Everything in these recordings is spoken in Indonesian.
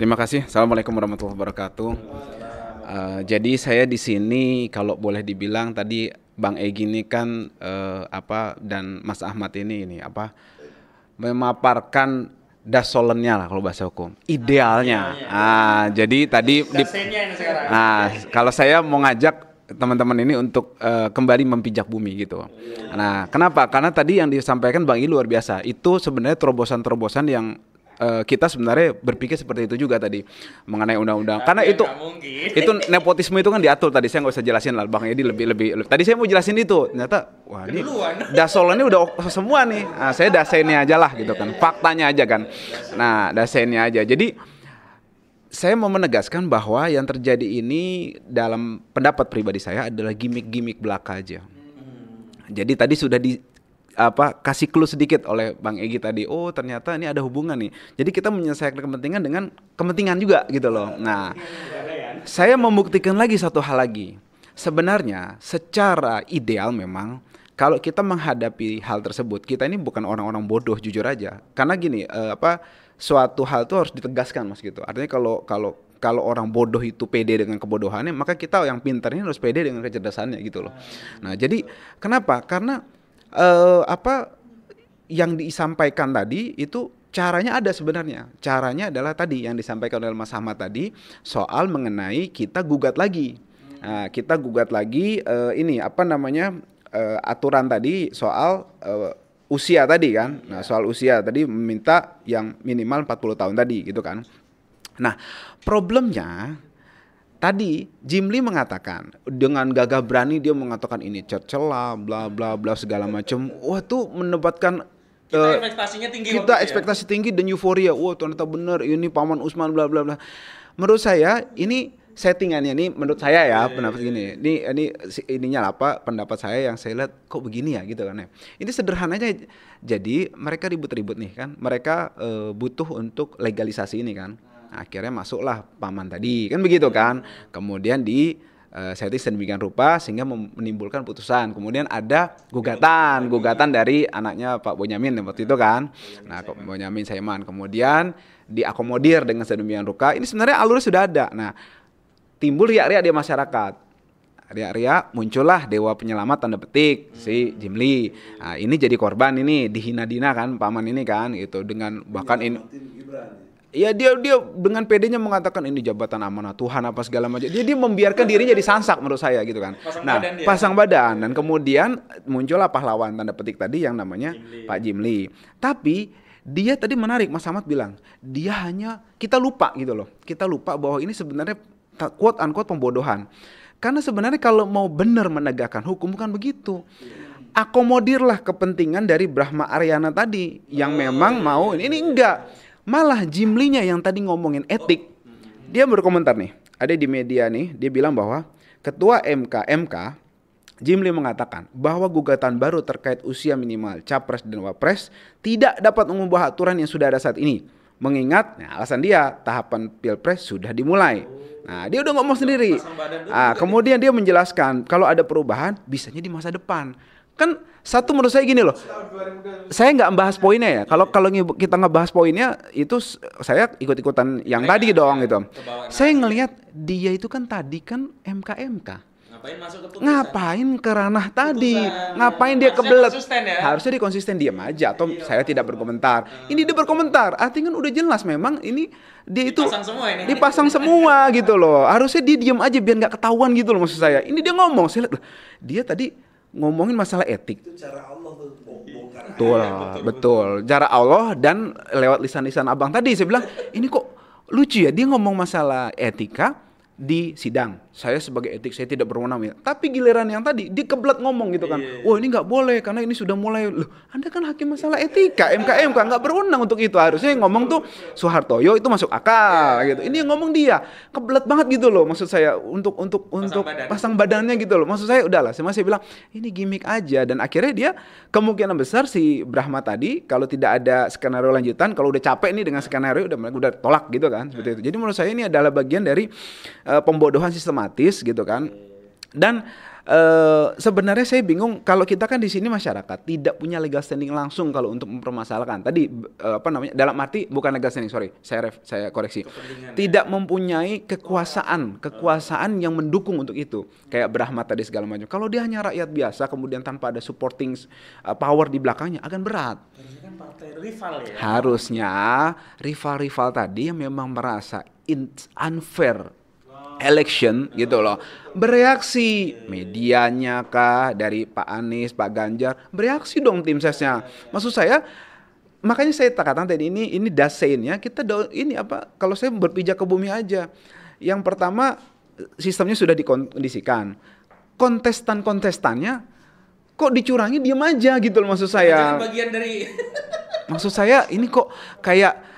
Terima kasih. Assalamualaikum warahmatullahi wabarakatuh. Uh, jadi saya di sini kalau boleh dibilang tadi Bang Egi ini kan uh, apa dan Mas Ahmad ini ini apa memaparkan dasolennya lah kalau bahasa hukum idealnya ah, ah jadi tadi di, nah kalau saya mau ngajak teman-teman ini untuk uh, kembali mempijak bumi gitu nah kenapa karena tadi yang disampaikan bang Ilu luar biasa itu sebenarnya terobosan-terobosan yang uh, kita sebenarnya berpikir seperti itu juga tadi mengenai undang-undang. Karena ya itu itu nepotisme itu kan diatur tadi. Saya nggak usah jelasin lah Bang Edi lebih, lebih lebih. Tadi saya mau jelasin itu, ternyata wah ini dasolannya udah semua nih. Nah, saya dasainnya aja lah gitu kan. Iya. Faktanya aja kan. Nah, dasainnya aja. Jadi saya mau menegaskan bahwa yang terjadi ini dalam pendapat pribadi saya adalah gimmick-gimmick belaka aja. Hmm. Jadi tadi sudah di, apa kasih clue sedikit oleh Bang Egi tadi. Oh, ternyata ini ada hubungan nih. Jadi kita menyelesaikan kepentingan dengan kepentingan juga gitu loh. Nah, saya membuktikan lagi satu hal lagi. Sebenarnya secara ideal memang kalau kita menghadapi hal tersebut, kita ini bukan orang-orang bodoh jujur aja. Karena gini, eh, apa suatu hal itu harus ditegaskan Mas gitu. Artinya kalau kalau kalau orang bodoh itu pede dengan kebodohannya, maka kita yang pintar ini harus pede dengan kecerdasannya gitu loh. Nah, jadi kenapa? Karena uh, apa yang disampaikan tadi itu caranya ada sebenarnya. Caranya adalah tadi yang disampaikan oleh Mas Ahmad tadi soal mengenai kita gugat lagi. Nah, kita gugat lagi uh, ini apa namanya uh, aturan tadi soal uh, usia tadi kan. Nah, iya. soal usia tadi meminta yang minimal 40 tahun tadi gitu kan. Nah, problemnya Tadi Jim Lee mengatakan dengan gagah berani dia mengatakan ini tercela bla bla bla segala macam. Wah tuh menempatkan kita uh, ekspektasinya tinggi. Kita ya. ekspektasi ya. tinggi dan euforia. Wah ternyata bener ini paman Usman bla bla bla. Menurut saya ini settingannya ini menurut saya ya yeah, iya, pendapat yeah, gini. Ini ini ininya apa pendapat saya yang saya lihat kok begini ya gitu kan ya. Ini sederhananya jadi mereka ribut-ribut nih kan. Mereka uh, butuh untuk legalisasi ini kan akhirnya masuklah paman tadi kan begitu kan kemudian di eh, Seti setting sedemikian rupa sehingga menimbulkan putusan kemudian ada gugatan gugatan dari anaknya Pak Bonyamin waktu itu kan nah Bonyamin Saiman kemudian diakomodir dengan sedemikian rupa ini sebenarnya alur sudah ada nah timbul riak-riak di masyarakat riak-riak muncullah dewa penyelamat tanda petik si Jimli. Nah, ini jadi korban ini dihina-dina kan paman ini kan gitu dengan bahkan ini ya dia dia dengan PD-nya mengatakan ini jabatan amanah Tuhan apa segala macam. jadi dia membiarkan dirinya disansak menurut saya gitu kan. Pasang nah, badan pasang badan dan kemudian muncullah pahlawan tanda petik tadi yang namanya Jimli. Pak Jimli. Tapi dia tadi menarik Mas Ahmad bilang, dia hanya kita lupa gitu loh. Kita lupa bahwa ini sebenarnya quote unquote pembodohan. Karena sebenarnya kalau mau benar menegakkan hukum bukan begitu. akomodirlah kepentingan dari Brahma Aryana tadi yang oh, memang iya, mau iya, ini, iya, ini enggak Malah Jimlinya yang tadi ngomongin etik, dia berkomentar nih. Ada di media nih, dia bilang bahwa Ketua MK MK Lee mengatakan bahwa gugatan baru terkait usia minimal capres dan wapres tidak dapat mengubah aturan yang sudah ada saat ini. Mengingat nah alasan dia tahapan pilpres sudah dimulai. Nah dia udah ngomong sendiri. Nah, kemudian dia menjelaskan kalau ada perubahan bisanya di masa depan. Kan satu menurut saya gini loh. Saya nggak membahas poinnya ya. Kalau kalau kita nggak bahas poinnya itu saya ikut-ikutan yang tadi dong gitu. Saya ngelihat dia itu kan tadi kan MKMK. Ngapain masuk ke Ngapain ke ranah tadi? Ngapain dia kebelet? Ya? Harusnya dia konsisten diam aja atau iya. saya tidak berkomentar. Ah. Ini dia berkomentar. Artinya kan udah jelas memang ini dia itu dipasang semua Dipasang semua gitu loh. Harusnya dia diam aja biar nggak ketahuan gitu loh maksud saya. Ini dia ngomong, saya lihat dia tadi ngomongin masalah etik. Itu cara Allah tuh Betul, betul, betul, ah, betul. Cara Allah dan lewat lisan-lisan abang tadi saya bilang ini kok lucu ya dia ngomong masalah etika di sidang saya sebagai etik saya tidak berwenang ya. Tapi giliran yang tadi dikeblat ngomong gitu kan. Iya. Wah, ini nggak boleh karena ini sudah mulai. Loh, Anda kan hakim masalah etika, MKM kan nggak berwenang untuk itu. Harusnya yang ngomong tuh Soehartoyo itu masuk akal iya. gitu. Ini yang ngomong dia. Kebelet banget gitu loh maksud saya untuk untuk pasang untuk badan. pasang badannya gitu loh. Maksud saya udahlah, saya masih bilang ini gimmick aja dan akhirnya dia kemungkinan besar si Brahma tadi kalau tidak ada skenario lanjutan, kalau udah capek nih dengan skenario udah udah tolak gitu kan seperti itu. Jadi menurut saya ini adalah bagian dari uh, pembodohan sistematis otomatis gitu kan. Dan Uh, sebenarnya saya bingung kalau kita kan di sini masyarakat tidak punya legal standing langsung kalau untuk mempermasalahkan. Tadi uh, apa namanya? Dalam arti bukan legal standing, sorry. Saya ref, saya koreksi. Tidak ya. mempunyai kekuasaan, kekuasaan yang mendukung untuk itu. Kayak Brahma tadi segala macam. Kalau dia hanya rakyat biasa kemudian tanpa ada supporting eh, power di belakangnya akan berat. Kan rival ya. Harusnya rival-rival tadi yang memang merasa unfair election gitu loh bereaksi medianya kah dari Pak Anies Pak Ganjar bereaksi dong tim sesnya maksud saya makanya saya katakan tadi ini ini ya kita do, ini apa kalau saya berpijak ke bumi aja yang pertama sistemnya sudah dikondisikan kontestan kontestannya kok dicurangi diam aja gitu loh maksud saya nah, bagian dari maksud saya ini kok kayak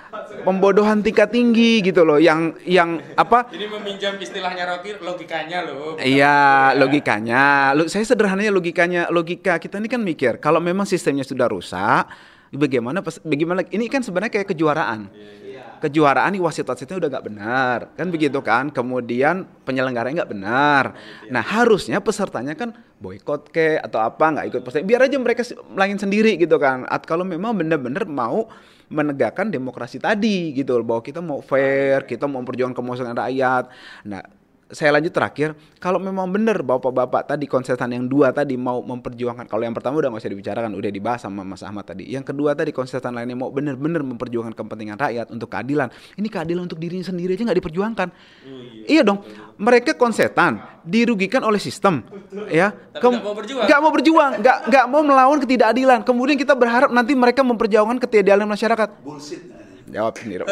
pembodohan tingkat tinggi gitu loh yang yang apa Ini meminjam istilahnya Rocky logikanya loh iya logikanya lo saya sederhananya logikanya logika kita ini kan mikir kalau memang sistemnya sudah rusak bagaimana bagaimana ini kan sebenarnya kayak kejuaraan iya, iya kejuaraan ini wasit-wasitnya udah nggak benar kan nah. begitu kan kemudian penyelenggaranya nggak benar iya. nah harusnya pesertanya kan boykot ke atau apa nggak ikut peserta biar aja mereka melangin sendiri gitu kan At kalau memang benar-benar mau menegakkan demokrasi tadi gitu bahwa kita mau fair iya. kita mau memperjuangkan kemauan rakyat nah saya lanjut terakhir, kalau memang benar bapak-bapak tadi konsultan yang dua tadi mau memperjuangkan, kalau yang pertama udah nggak usah dibicarakan, udah dibahas sama Mas Ahmad tadi. Yang kedua tadi konsultan lainnya mau benar-benar memperjuangkan kepentingan rakyat untuk keadilan. Ini keadilan untuk dirinya sendiri aja nggak diperjuangkan. Oh, iya. iya dong, mereka konsultan dirugikan oleh sistem, ya. mau nggak mau berjuang, nggak nggak mau melawan ketidakadilan. Kemudian kita berharap nanti mereka memperjuangkan ketidakadilan masyarakat. Bullshit jawab sendiri.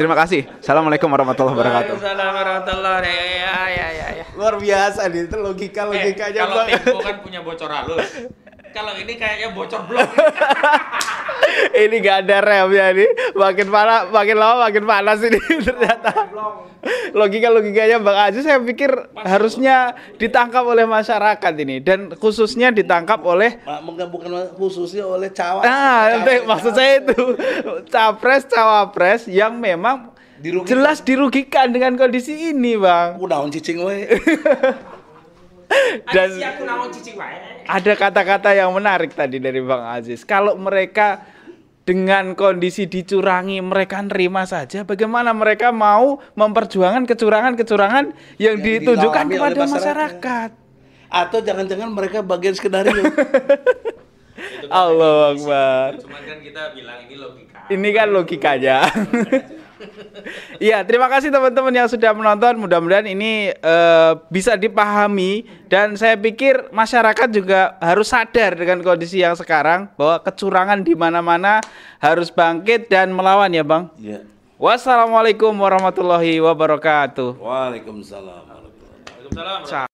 Terima kasih. Assalamualaikum warahmatullahi wabarakatuh. Assalamualaikum warahmatullahi wabarakatuh. Ya, ya, ya, ya, ya. Luar biasa nih, itu logika logikanya. Eh, kalau Tempo kan punya bocor halus. kalau ini kayaknya bocor blok. ini gak ada rem ya ini makin parah makin lama makin panas ini ternyata logika logikanya bang Aziz saya pikir Mas, harusnya ditangkap oleh masyarakat ini dan khususnya ditangkap oleh mungkin bukan khususnya oleh cawapres nah cawa, ah, maksud saya itu capres cawapres yang memang dirugikan. jelas dirugikan dengan kondisi ini bang udah cicing weh dan ada kata-kata yang menarik tadi dari Bang Aziz. Kalau mereka dengan kondisi dicurangi mereka nerima saja bagaimana mereka mau memperjuangkan kecurangan-kecurangan yang, yang ditunjukkan kepada masyarakat. masyarakat atau jangan-jangan mereka bagian skenario Allah Akbar cuman kan kita bilang ini logika ini kan logikanya Iya, terima kasih teman-teman yang sudah menonton. Mudah-mudahan ini uh, bisa dipahami dan saya pikir masyarakat juga harus sadar dengan kondisi yang sekarang bahwa kecurangan di mana-mana harus bangkit dan melawan ya, Bang. Iya. Wassalamualaikum warahmatullahi wabarakatuh. Waalaikumsalam. Waalaikumsalam.